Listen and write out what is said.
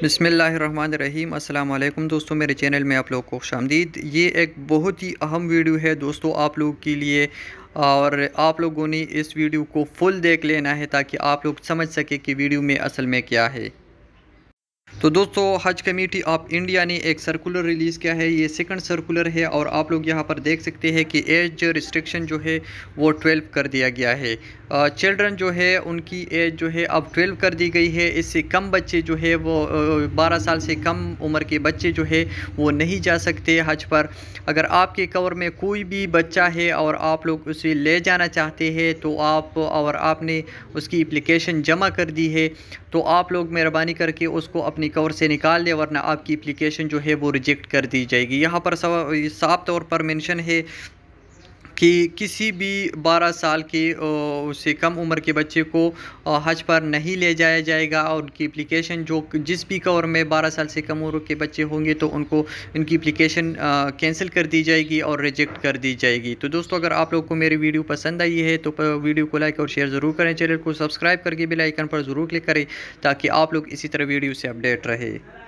बिसमीम अल्लाम दोस्तों मेरे चैनल में आप लोग को खुश ये एक बहुत ही अहम वीडियो है दोस्तों आप लोगों के लिए और आप लोगों ने इस वीडियो को फुल देख लेना है ताकि आप लोग समझ सके कि वीडियो में असल में क्या है तो दोस्तों हज कमेटी ऑफ इंडिया ने एक सर्कुलर रिलीज़ किया है ये सेकंड सर्कुलर है और आप लोग यहाँ पर देख सकते हैं कि एज रिस्ट्रिक्शन जो है वो ट्वेल्व कर दिया गया है चिल्ड्रन जो है उनकी एज जो है अब ट्वेल्व कर दी गई है इससे कम बच्चे जो है वो बारह साल से कम उम्र के बच्चे जो है वो नहीं जा सकते हज पर अगर आपके कवर में कोई भी बच्चा है और आप लोग उसे ले जाना चाहते हैं तो आप और आपने उसकी अप्लीकेशन जमा कर दी है तो आप लोग मेहरबानी करके उसको अपनी अपनी कवर से निकाल लें वरना आपकी एप्लीकेशन जो है वो रिजेक्ट कर दी जाएगी यहाँ पर साफ तौर पर मेंशन है कि किसी भी 12 साल के उससे कम उम्र के बच्चे को हज पर नहीं ले जाया जाएगा और उनकी अप्लीकेशन जो जिस भी कवर में 12 साल से कम उम्र के बच्चे होंगे तो उनको उनकी अप्लीकेशन कैंसिल कर दी जाएगी और रिजेक्ट कर दी जाएगी तो दोस्तों अगर आप लोग को मेरी वीडियो पसंद आई है तो वीडियो को लाइक और शेयर ज़रूर करें चैनल को सब्सक्राइब करके बेल पर ज़रूर क्लिक करें ताकि आप लोग इसी तरह वीडियो से अपडेट रहे